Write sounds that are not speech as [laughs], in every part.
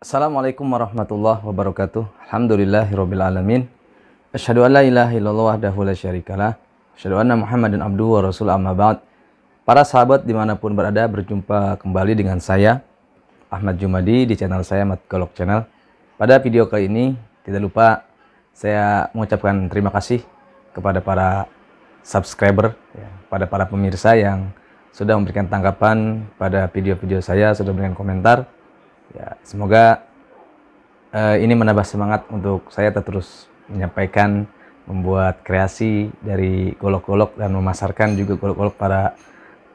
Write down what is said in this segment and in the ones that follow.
Assalamualaikum warahmatullahi wabarakatuh. Alhamdulillahirabbil alamin. Asyhadu an la ilaha illallah wahdahu la syarikalah. Asyhadu anna Muhammadan abduhu wa rasul amma ba'd. Para sahabat dimanapun berada berjumpa kembali dengan saya Ahmad Jumadi di channel saya Ahmad Golok Channel. Pada video kali ini tidak lupa saya mengucapkan terima kasih kepada para subscriber, ya, pada para pemirsa yang sudah memberikan tanggapan pada video-video saya, sudah memberikan komentar ya semoga uh, ini menambah semangat untuk saya terus menyampaikan membuat kreasi dari golok-golok dan memasarkan juga golok-golok para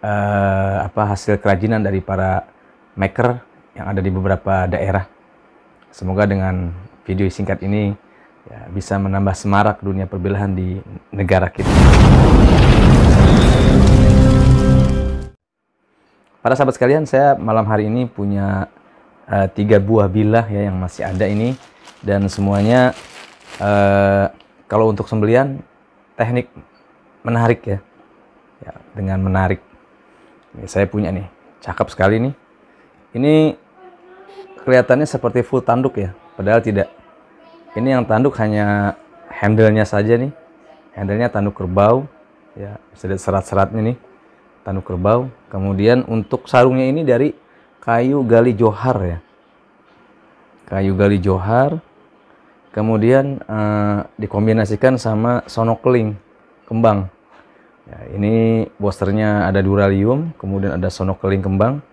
uh, apa hasil kerajinan dari para maker yang ada di beberapa daerah. Semoga dengan video singkat ini ya, bisa menambah semarak dunia perbelahan di negara kita. Para sahabat sekalian, saya malam hari ini punya uh, tiga buah bilah ya yang masih ada ini dan semuanya uh, kalau untuk sembelian teknik menarik ya, ya dengan menarik ini saya punya nih cakep sekali nih ini kelihatannya seperti full tanduk ya padahal tidak ini yang tanduk hanya handlenya saja nih handlenya tanduk kerbau ya sedikit serat-seratnya nih tanduk kerbau kemudian untuk sarungnya ini dari kayu gali johar ya kayu gali johar, kemudian uh, dikombinasikan sama sonokling kembang. Ya, ini bosternya ada duralium, kemudian ada sonokling kembang,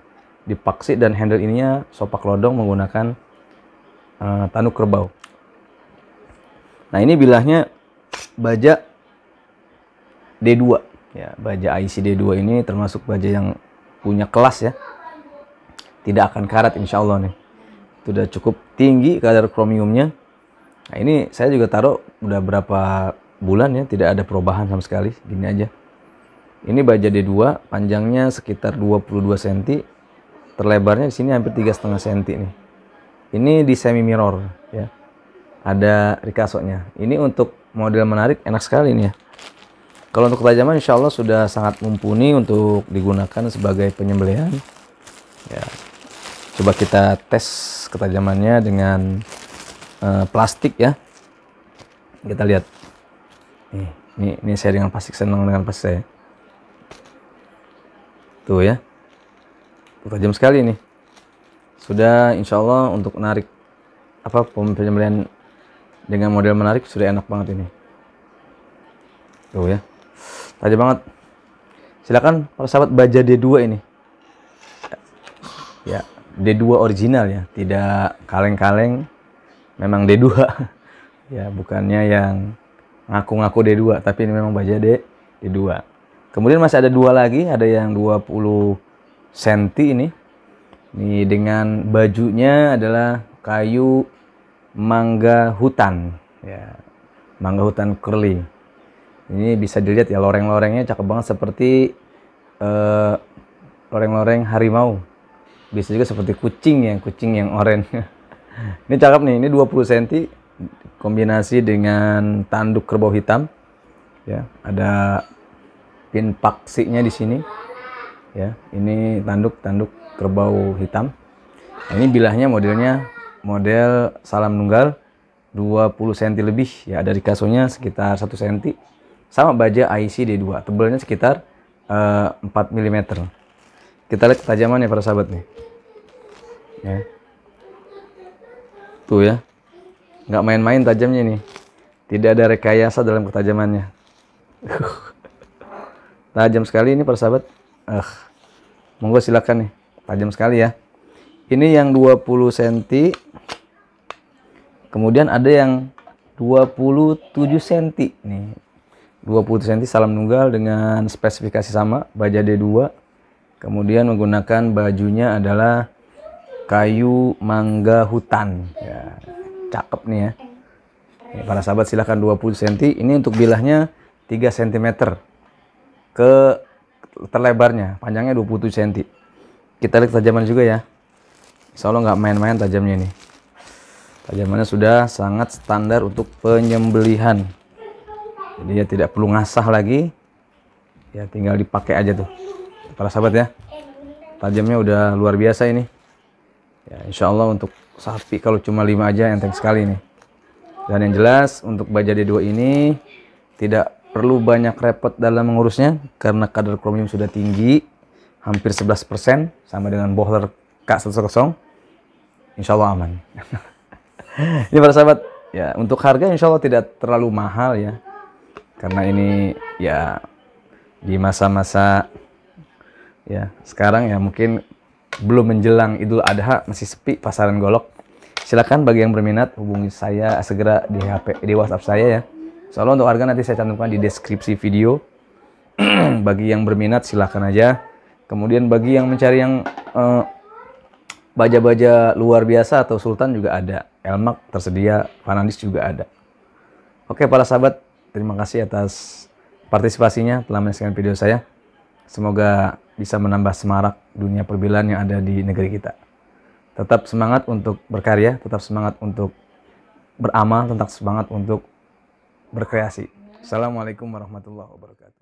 dipaksi dan handle ininya sopak lodong menggunakan uh, eh, tanduk kerbau. Nah ini bilahnya baja D2 ya baja IC D2 ini termasuk baja yang punya kelas ya tidak akan karat insya Allah nih sudah cukup tinggi kadar kromiumnya nah ini saya juga taruh udah berapa bulan ya tidak ada perubahan sama sekali gini aja ini baja D2 panjangnya sekitar 22 cm terlebarnya di sini hampir 3,5 cm nih ini di semi mirror ya ada rikasonya ini untuk model menarik enak sekali ini ya kalau untuk ketajaman insya Allah sudah sangat mumpuni untuk digunakan sebagai penyembelihan. Ya, coba kita tes ketajamannya dengan uh, plastik ya kita lihat nih ini, ini saya dengan plastik senang dengan plastik saya tuh ya tajam sekali ini sudah insya Allah untuk menarik apa pembelian dengan model menarik sudah enak banget ini tuh ya tajam banget silakan para sahabat baja D2 ini ya D2 original ya, tidak kaleng-kaleng. Memang D2. [laughs] ya, bukannya yang ngaku-ngaku D2, tapi ini memang baja D D2. Kemudian masih ada dua lagi, ada yang 20 cm ini. Ini dengan bajunya adalah kayu mangga hutan ya. Mangga hutan curly. Ini bisa dilihat ya loreng-lorengnya cakep banget seperti eh, loreng-loreng uh, loreng -loreng harimau bisa juga seperti kucing yang kucing yang oranye [laughs] ini cakep nih ini 20 cm kombinasi dengan tanduk kerbau hitam ya ada pin paksinya di sini ya ini tanduk tanduk kerbau hitam nah, ini bilahnya modelnya model salam nunggal 20 cm lebih ya dari kasonya sekitar 1 cm sama baja IC D2 tebalnya sekitar uh, 4 mm kita lihat ketajamannya para sahabat nih. Ya. Tuh ya. Nggak main-main tajamnya nih. Tidak ada rekayasa dalam ketajamannya. [laughs] tajam sekali ini para sahabat. Ah. Monggo silakan nih. Tajam sekali ya. Ini yang 20 cm. Kemudian ada yang 27 cm nih. 27 cm salam nunggal dengan spesifikasi sama baja D2 kemudian menggunakan bajunya adalah kayu mangga hutan ya, cakep nih ya. ya para sahabat silahkan 20 cm ini untuk bilahnya 3 cm ke terlebarnya panjangnya 20 cm kita lihat tajamannya juga ya insya Allah nggak main-main tajamnya ini tajamannya sudah sangat standar untuk penyembelihan jadi ya tidak perlu ngasah lagi ya tinggal dipakai aja tuh para sahabat ya tajamnya udah luar biasa ini ya insya Allah untuk sapi kalau cuma lima aja enteng sekali ini. dan yang jelas untuk baja d dua ini tidak perlu banyak repot dalam mengurusnya karena kadar kromium sudah tinggi hampir 11% sama dengan bohler k 100 insya Allah aman [laughs] ini para sahabat ya untuk harga insya Allah tidak terlalu mahal ya karena ini ya di masa-masa ya sekarang ya mungkin belum menjelang Idul Adha masih sepi pasaran golok silakan bagi yang berminat hubungi saya segera di HP di WhatsApp saya ya soalnya untuk harga nanti saya cantumkan di deskripsi video [clears throat] bagi yang berminat silakan aja kemudian bagi yang mencari yang eh, baja-baja luar biasa atau sultan juga ada Elmak tersedia Panandis juga ada oke para sahabat terima kasih atas partisipasinya telah menyaksikan video saya. Semoga bisa menambah semarak dunia perbilan yang ada di negeri kita. Tetap semangat untuk berkarya, tetap semangat untuk beramal, tetap semangat untuk berkreasi. Assalamualaikum warahmatullahi wabarakatuh.